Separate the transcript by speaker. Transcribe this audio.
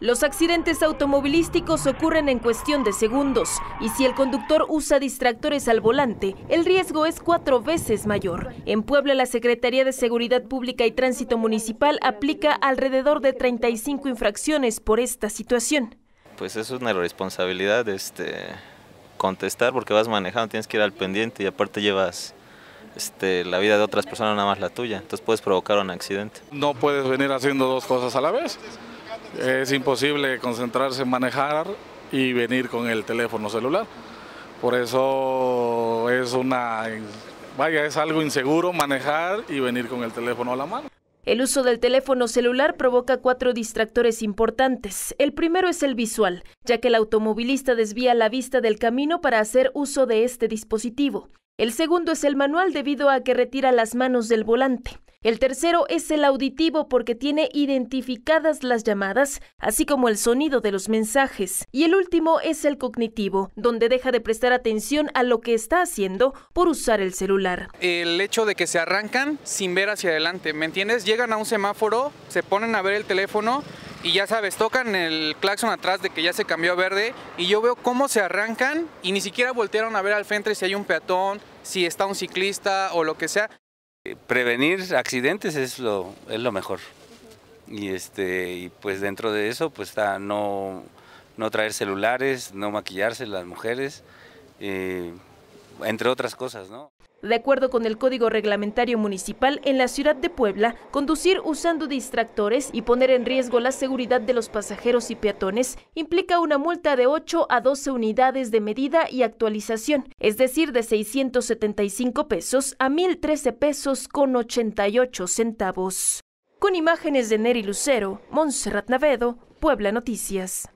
Speaker 1: Los accidentes automovilísticos ocurren en cuestión de segundos y si el conductor usa distractores al volante, el riesgo es cuatro veces mayor. En Puebla, la Secretaría de Seguridad Pública y Tránsito Municipal aplica alrededor de 35 infracciones por esta situación.
Speaker 2: Pues eso es una responsabilidad, este, contestar porque vas manejando, tienes que ir al pendiente y aparte llevas este, la vida de otras personas, nada más la tuya, entonces puedes provocar un accidente.
Speaker 3: No puedes venir haciendo dos cosas a la vez es imposible concentrarse en manejar y venir con el teléfono celular. Por eso es una, vaya, es algo inseguro manejar y venir con el teléfono a la mano.
Speaker 1: El uso del teléfono celular provoca cuatro distractores importantes. El primero es el visual, ya que el automovilista desvía la vista del camino para hacer uso de este dispositivo. El segundo es el manual debido a que retira las manos del volante. El tercero es el auditivo porque tiene identificadas las llamadas, así como el sonido de los mensajes. Y el último es el cognitivo, donde deja de prestar atención a lo que está haciendo por usar el celular.
Speaker 4: El hecho de que se arrancan sin ver hacia adelante, ¿me entiendes? Llegan a un semáforo, se ponen a ver el teléfono y ya sabes, tocan el claxon atrás de que ya se cambió a verde y yo veo cómo se arrancan y ni siquiera voltearon a ver al frente si hay un peatón, si está un ciclista o lo que sea.
Speaker 5: Eh, prevenir accidentes es lo, es lo mejor. Y este, y pues dentro de eso, pues está no, no traer celulares, no maquillarse las mujeres. Eh, entre otras cosas, ¿no?
Speaker 1: De acuerdo con el Código Reglamentario Municipal, en la ciudad de Puebla, conducir usando distractores y poner en riesgo la seguridad de los pasajeros y peatones implica una multa de 8 a 12 unidades de medida y actualización, es decir, de 675 pesos a 1.013 pesos con 88 centavos. Con imágenes de Neri Lucero, Monserrat Navedo, Puebla Noticias.